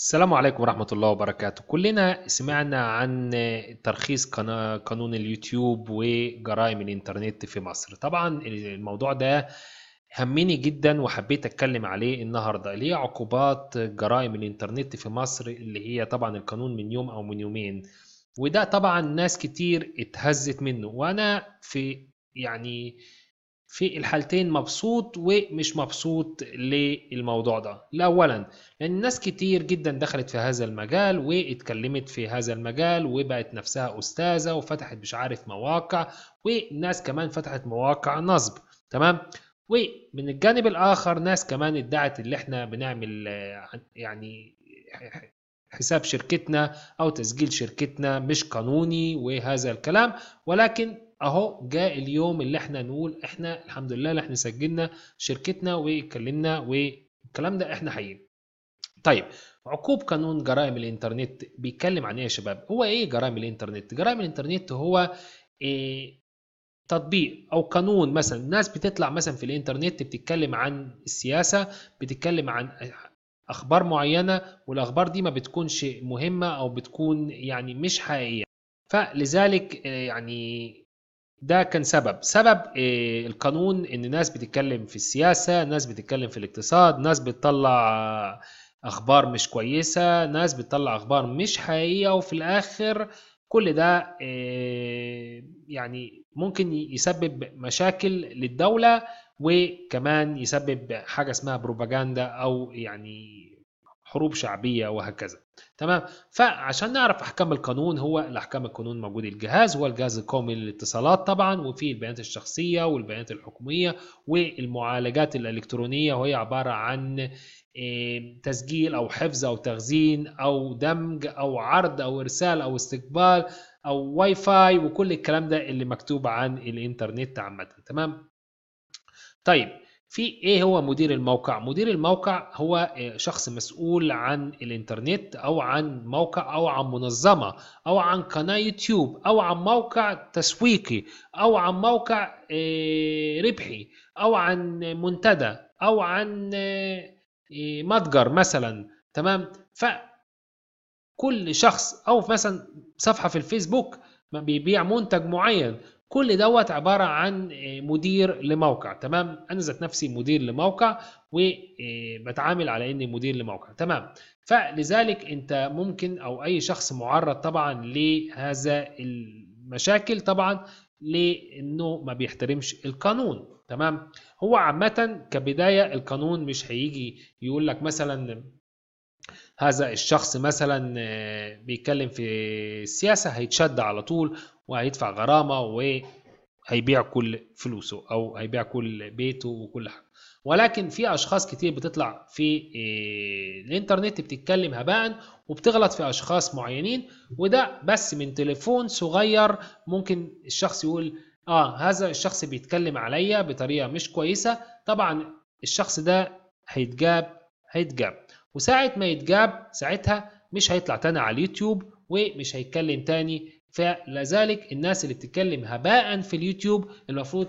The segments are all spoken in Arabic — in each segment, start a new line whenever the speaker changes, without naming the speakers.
السلام عليكم ورحمة الله وبركاته كلنا سمعنا عن ترخيص قانون اليوتيوب وجرائم الانترنت في مصر طبعا الموضوع ده همني جدا وحبيت اتكلم عليه النهاردة اللي هي عقوبات جرائم الانترنت في مصر اللي هي طبعا القانون من يوم او من يومين وده طبعا ناس كتير اتهزت منه وانا في يعني في الحالتين مبسوط ومش مبسوط للموضوع ده اولا لان ناس كتير جدا دخلت في هذا المجال واتكلمت في هذا المجال وبقت نفسها استاذه وفتحت مش عارف مواقع وناس كمان فتحت مواقع نصب تمام ومن الجانب الاخر ناس كمان ادعت اللي احنا بنعمل يعني حساب شركتنا او تسجيل شركتنا مش قانوني وهذا الكلام ولكن اهو جاء اليوم اللي احنا نقول احنا الحمد لله اللي احنا سجلنا شركتنا واتكلمنا والكلام ده احنا حيين طيب عقوب قانون جرائم الانترنت بيتكلم عن ايه يا شباب هو ايه جرائم الانترنت جرائم الانترنت هو إيه تطبيق او قانون مثلا الناس بتطلع مثلا في الانترنت بتتكلم عن السياسه بتتكلم عن اخبار معينه والاخبار دي ما بتكونش مهمه او بتكون يعني مش حقيقيه فلذلك آه، يعني ده كان سبب سبب آه، القانون ان ناس بتتكلم في السياسة ناس بتتكلم في الاقتصاد ناس بتطلع اخبار مش كويسة ناس بتطلع اخبار مش حقيقية وفي الاخر كل ده آه، يعني ممكن يسبب مشاكل للدولة وكمان يسبب حاجة اسمها بروباجندا او يعني حروب شعبية وهكذا تمام فعشان نعرف أحكام القانون هو الأحكام القانون موجود الجهاز هو الجهاز القومي للاتصالات طبعا وفي البيانات الشخصية والبيانات الحكومية والمعالجات الإلكترونية وهي عبارة عن آه، تسجيل أو حفظ أو تخزين أو دمج أو عرض أو إرسال أو استقبال أو واي فاي وكل الكلام ده اللي مكتوب عن الإنترنت عامة تمام طيب في ايه هو مدير الموقع مدير الموقع هو آه، شخص مسؤول عن الانترنت او عن موقع او عن منظمه او عن قناه يوتيوب او عن موقع تسويقي او عن موقع آه، ربحي او عن منتدى او عن آه، متجر مثلا تمام فكل شخص او مثلا صفحه في الفيسبوك بيبيع منتج معين كل دوت عباره عن آه، مدير لموقع تمام انا ذات نفسي مدير لموقع وبتعامل آه، على اني مدير لموقع تمام فلذلك انت ممكن او اي شخص معرض طبعا لهذا المشاكل طبعا لانه ما بيحترمش القانون تمام هو عامه كبدايه القانون مش هيجي يقول لك مثلا هذا الشخص مثلا آه، بيتكلم في السياسة هيتشد على طول وهيدفع غرامه وهيبيع كل فلوسه او هيبيع كل بيته وكل حاجه ولكن في اشخاص كتير بتطلع في آه، الانترنت بتتكلم هباء وبتغلط في اشخاص معينين وده بس من تليفون صغير ممكن الشخص يقول اه هذا الشخص بيتكلم عليا بطريقه مش كويسه طبعا الشخص ده هيتجاب هيتجاب وساعه ما يتجاب ساعتها مش هيطلع تاني على اليوتيوب ومش هيتكلم تاني فلذلك الناس اللي بتتكلم هباء في اليوتيوب المفروض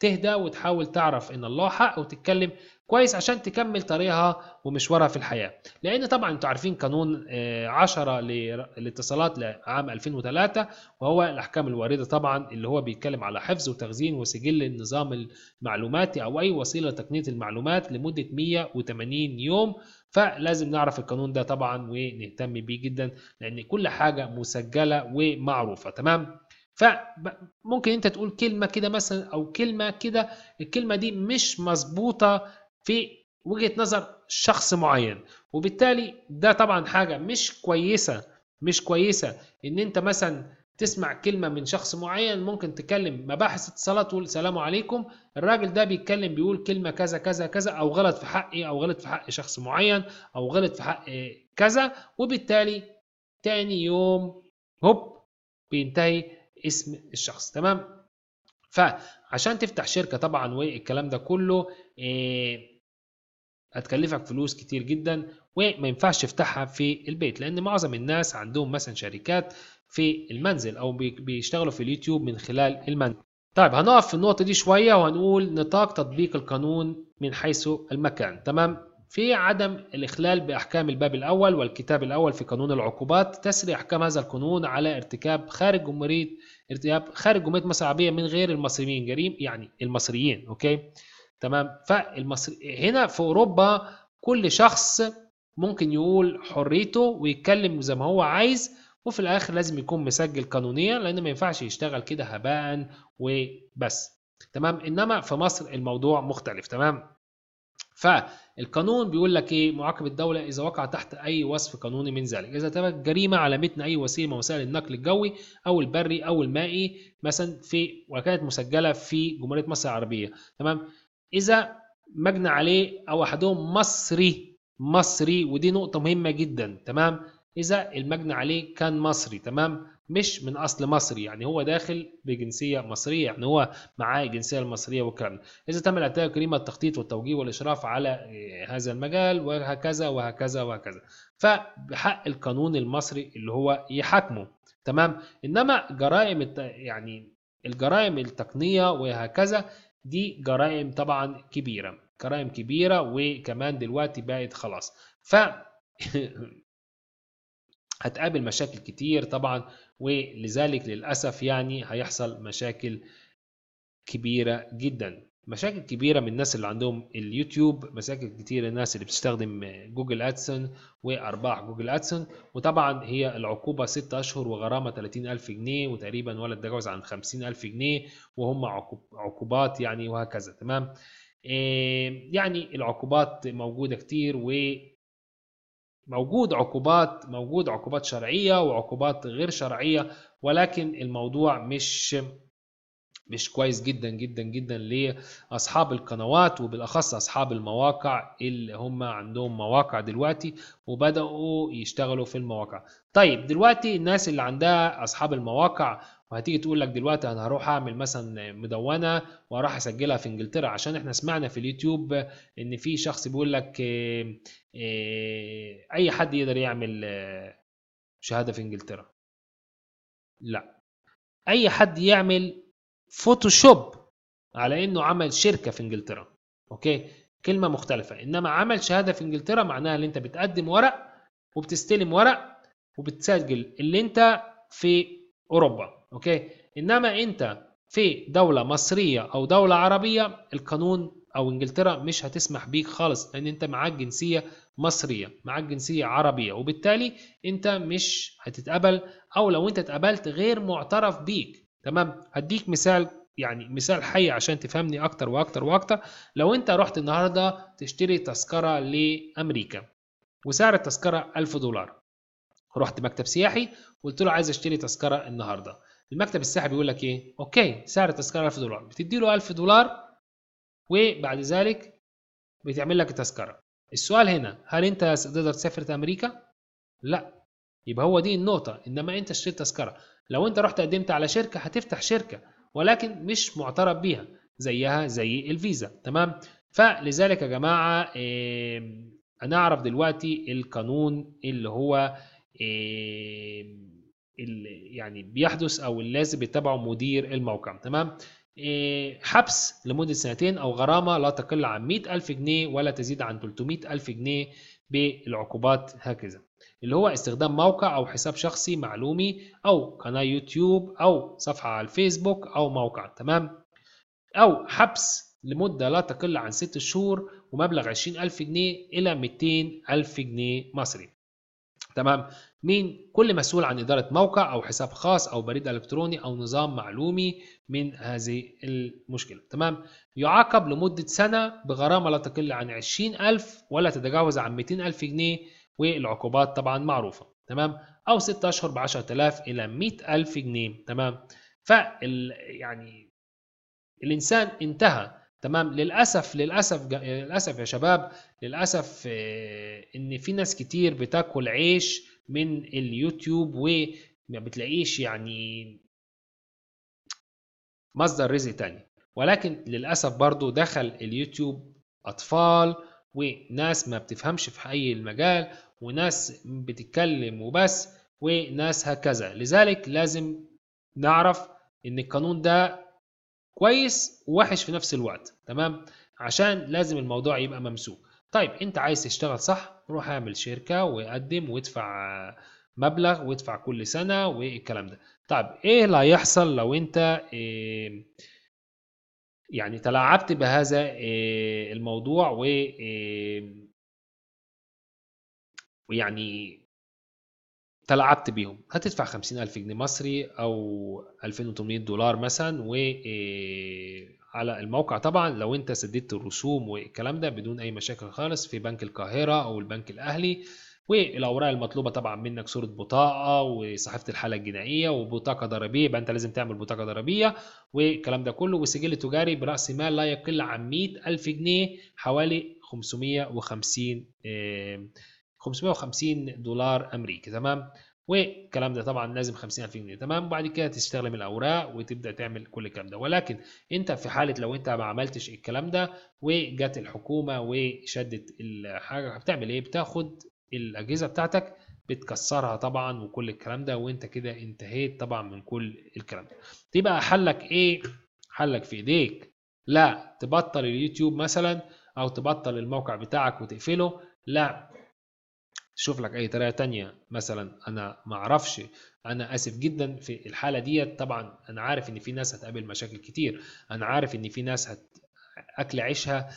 تهدى وتحاول تعرف ان الله حق وتتكلم كويس عشان تكمل طريقها ومشوارها في الحياه لان طبعا انتوا عارفين قانون 10 آه، للاتصالات لعام 2003 وهو الاحكام الوارده طبعا اللي هو بيتكلم على حفظ وتخزين وسجل النظام المعلوماتي او اي وسيله لتقنيه المعلومات لمده 180 يوم فلازم نعرف القانون ده طبعا ونهتم بيه جدا لان كل حاجه مسجله ومعروفه تمام فممكن انت تقول كلمه كده مثلا او كلمه كده الكلمه دي مش مظبوطه في وجهه نظر شخص معين وبالتالي ده طبعا حاجه مش كويسه مش كويسه ان انت مثلا تسمع كلمه من شخص معين ممكن تكلم مباحث اتصالات تقول السلام عليكم الراجل ده بيتكلم بيقول كلمه كذا كذا كذا او غلط في حقي او غلط في حق شخص معين او غلط في حق كذا وبالتالي تاني يوم هوب بينتهي اسم الشخص تمام فعشان تفتح شركه طبعا والكلام ده كله إيه هتكلفك فلوس كتير جدا وما ينفعش تفتحها في البيت لان معظم الناس عندهم مثلا شركات في المنزل او بيشتغلوا في اليوتيوب من خلال المنزل طيب هنقف في النقطة دي شوية وهنقول نطاق تطبيق القانون من حيث المكان تمام في عدم الإخلال بأحكام الباب الأول والكتاب الأول في قانون العقوبات تسري أحكام هذا القانون على ارتكاب خارج جمهورية ارتكاب خارج جمهورية مصر العربية من غير المصريين جريم يعني المصريين أوكي تمام فالمصري هنا في اوروبا كل شخص ممكن يقول حريته ويتكلم زي ما هو عايز وفي الاخر لازم يكون مسجل قانونيا لان ما ينفعش يشتغل كده هباء وبس تمام انما في مصر الموضوع مختلف تمام فالقانون بيقول لك ايه معاقب الدوله اذا وقع تحت اي وصف قانوني من ذلك اذا تمت جريمه على متن اي وسيله من وسائل النقل الجوي او البري او المائي مثلا في وكانت مسجله في جمهوريه مصر العربيه تمام إذا مجنى عليه أو أحدهم مصري مصري ودي نقطة مهمة جدا تمام إذا المجنى عليه كان مصري تمام مش من أصل مصري يعني هو داخل بجنسية مصرية يعني هو معاه الجنسية المصرية وكان إذا تم العتاقة كريمة التخطيط والتوجيه والإشراف على آه، هذا المجال وهكذا وهكذا وهكذا فبحق القانون المصري اللي هو يحاكمه تمام إنما جرائم الت... يعني الجرائم التقنية وهكذا دي جرائم طبعا كبيره جرائم كبيره وكمان دلوقتي بقت خلاص ف هتقابل مشاكل كتير طبعا ولذلك للاسف يعني هيحصل مشاكل كبيره جدا مشاكل كبيره من الناس اللي عندهم اليوتيوب مشاكل كتير الناس اللي بتستخدم جوجل ادسن وارباح جوجل ادسن وطبعا هي العقوبه 6 اشهر وغرامه 30000 جنيه وتقريبا ولا تجاوز عن 50000 جنيه وهم عقوبات يعني وهكذا تمام يعني العقوبات موجوده كتير و موجود عقوبات موجود عقوبات شرعيه وعقوبات غير شرعيه ولكن الموضوع مش مش كويس جدا جدا جدا لاصحاب القنوات وبالاخص اصحاب المواقع اللي هم عندهم مواقع دلوقتي وبداوا يشتغلوا في المواقع طيب دلوقتي الناس اللي عندها اصحاب المواقع وهتيجي تقول لك دلوقتي انا هروح اعمل مثلا مدونه واروح اسجلها في انجلترا عشان احنا سمعنا في اليوتيوب ان في شخص بيقول لك آه، آه، اي حد يقدر يعمل آه، شهاده في انجلترا لا اي حد يعمل فوتوشوب على انه عمل شركه في انجلترا اوكي كلمه مختلفه انما عمل شهاده في انجلترا معناها ان انت بتقدم ورق وبتستلم ورق وبتسجل اللي انت في اوروبا اوكي انما انت في دولة مصرية أو دولة عربية القانون أو إنجلترا مش هتسمح بيك خالص لأن أنت معاك جنسية مصرية معاك جنسية عربية وبالتالي أنت مش هتتقبل أو لو أنت اتقبلت غير معترف بيك تمام هديك مثال يعني مثال حي عشان تفهمني اكتر واكتر واكتر لو انت رحت النهارده تشتري تذكره لامريكا وسعر التذكره 1000 دولار رحت مكتب سياحي قلت له عايز اشتري تذكره النهارده المكتب السياحي بيقول لك ايه اوكي سعر التذكره 1000 دولار بتدي له 1000 دولار وبعد ذلك بتعمل لك التذكره السؤال هنا هل انت تقدر تسافر امريكا لا يبقى هو دي النقطة إنما أنت اشتريت تذكرة لو أنت رحت قدمت على شركة هتفتح شركة ولكن مش معترف بيها زيها زي الفيزا تمام فلذلك يا جماعة إيه أنا أعرف دلوقتي القانون اللي هو إيه يعني بيحدث او اللازم يتبعه مدير الموقع تمام إيه حبس لمدة سنتين أو غرامة لا تقل عن 100 ألف جنيه ولا تزيد عن 300 ألف جنيه بالعقوبات هكذا اللي هو استخدام موقع أو حساب شخصي معلومي أو قناة يوتيوب أو صفحة على الفيسبوك أو موقع تمام أو حبس لمدة لا تقل عن 6 شهور ومبلغ 20000 جنيه إلى 200000 جنيه مصري تمام مين كل مسؤول عن إدارة موقع أو حساب خاص أو بريد إلكتروني أو نظام معلومي من هذه المشكلة تمام يعاقب لمدة سنة بغرامة لا تقل عن 20000 ولا تتجاوز عن 200000 جنيه والعقوبات طبعا معروفة تمام أو 6 أشهر ب 10000 إلى 100000 جنيه تمام ف يعني الإنسان انتهى تمام للاسف للاسف للاسف يا شباب للاسف آه، ان في ناس كتير بتاكل عيش من اليوتيوب وما بتلاقيش يعني مصدر رزق تاني ولكن للاسف برضو دخل اليوتيوب اطفال وناس ما بتفهمش في اي المجال وناس بتتكلم وبس وناس هكذا لذلك لازم نعرف ان القانون ده كويس ووحش في نفس الوقت تمام عشان لازم الموضوع يبقى ممسوك طيب انت عايز تشتغل صح روح اعمل شركه وقدم وادفع مبلغ وادفع كل سنه والكلام ده طيب ايه اللي هيحصل لو انت إيه يعني تلاعبت بهذا آه، الموضوع و ويعني تلعبت بيهم هتدفع 50000 جنيه مصري او 2800 دولار مثلا و آه، على الموقع طبعا لو انت سددت الرسوم والكلام ده بدون اي مشاكل خالص في بنك القاهره او البنك الاهلي والاوراق المطلوبه طبعا منك صوره بطاقه وصحيفه الحاله الجنائيه وبطاقه ضريبيه يبقى انت لازم تعمل بطاقه ضريبيه والكلام ده كله وسجل تجاري براس مال لا يقل عن 100000 جنيه حوالي 550 إيه 550 دولار امريكي تمام والكلام ده طبعا لازم 50000 جنيه تمام وبعد كده تستخدم من الاوراق وتبدا تعمل كل الكلام ده ولكن انت في حاله لو انت ما عملتش الكلام ده وجت الحكومه وشدت الحاجه بتعمل ايه بتاخد الاجهزه بتاعتك بتكسرها طبعا وكل الكلام ده وانت كده انتهيت طبعا من كل الكلام ده تبقى حلك ايه حلك في ايديك لا تبطل اليوتيوب مثلا او تبطل الموقع بتاعك وتقفله لا تشوف لك اي طريقه تانية مثلا انا ما اعرفش انا اسف جدا في الحاله ديت طبعا انا عارف ان في ناس هتقابل مشاكل كتير انا عارف ان في ناس هت اكل عيشها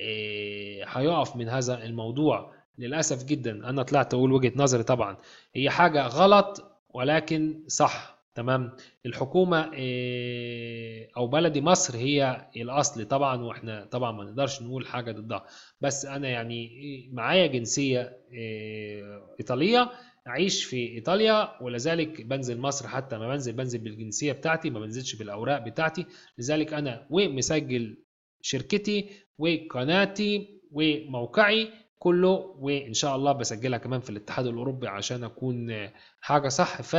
آه، هيقف من هذا الموضوع للاسف جدا انا طلعت اقول وجهه نظري طبعا هي حاجه غلط ولكن صح تمام الحكومه آه، او بلدي مصر هي الاصل طبعا واحنا طبعا ما نقدرش نقول حاجه ضدها بس انا يعني معايا جنسيه آه، ايطاليه اعيش في ايطاليا ولذلك بنزل مصر حتى ما بنزل بنزل بالجنسيه بتاعتي ما بنزلش بالاوراق بتاعتي لذلك انا ومسجل شركتي وقناتي وموقعي كله وان شاء الله بسجلها كمان في الاتحاد الاوروبي عشان اكون حاجه صح ف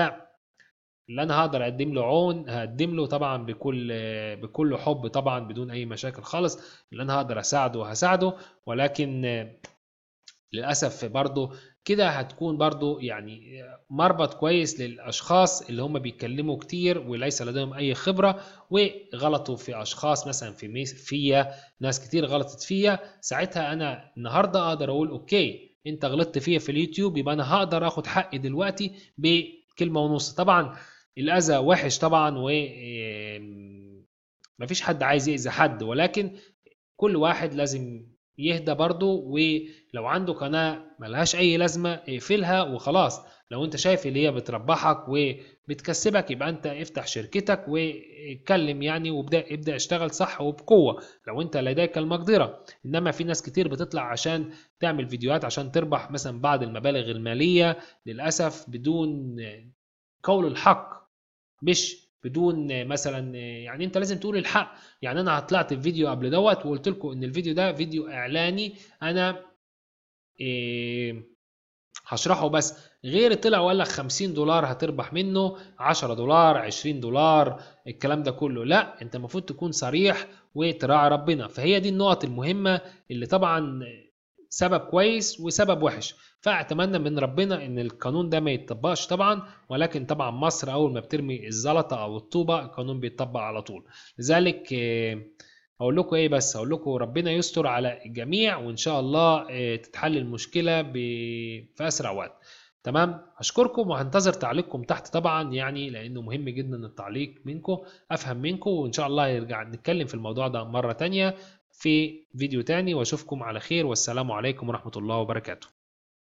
اللي انا هقدر اقدم له عون هقدم له طبعا بكل بكل حب طبعا بدون اي مشاكل خالص اللي انا هقدر اساعده هساعده ولكن للاسف برضه كده هتكون برضو يعني مربط كويس للاشخاص اللي هم بيتكلموا كتير وليس لديهم اي خبره وغلطوا في اشخاص مثلا في فيا ناس كتير غلطت فيا ساعتها انا النهارده اقدر اقول اوكي انت غلطت فيا في اليوتيوب يبقى انا هقدر اخد حقي دلوقتي بكلمه ونص طبعا الاذى وحش طبعا و مفيش حد عايز يأذي حد ولكن كل واحد لازم يهدى برضه ولو عنده قناة ملهاش أي لازمة اقفلها وخلاص لو أنت شايف اللي هي بتربحك وبتكسبك يبقى أنت افتح شركتك واتكلم يعني وابدأ ابدأ اشتغل صح وبقوة لو أنت لديك المقدرة إنما في ناس كتير بتطلع عشان تعمل فيديوهات عشان تربح مثلا بعض المبالغ المالية للأسف بدون قول الحق مش بدون مثلا يعني انت لازم تقول الحق يعني انا طلعت في فيديو قبل دوت وقلت لكم ان الفيديو ده فيديو اعلاني انا إيه هشرحه بس غير طلع وقال لك 50 دولار هتربح منه 10 دولار 20 دولار الكلام ده كله لا انت المفروض تكون صريح وتراعي ربنا فهي دي النقط المهمه اللي طبعا سبب كويس وسبب وحش فاتمنى من ربنا ان القانون ده ما يتطبقش طبعا ولكن طبعا مصر اول ما بترمي الزلطه او الطوبه القانون بيتطبق على طول لذلك اقول آه، لكم ايه بس اقول لكم ربنا يستر على الجميع وان شاء الله آه، تتحل المشكله في اسرع وقت تمام اشكركم وهنتظر تعليقكم تحت طبعا يعني لانه مهم جدا التعليق منكم افهم منكم وان شاء الله نرجع نتكلم في الموضوع ده مره تانية في فيديو تاني واشوفكم على خير والسلام عليكم ورحمة الله وبركاته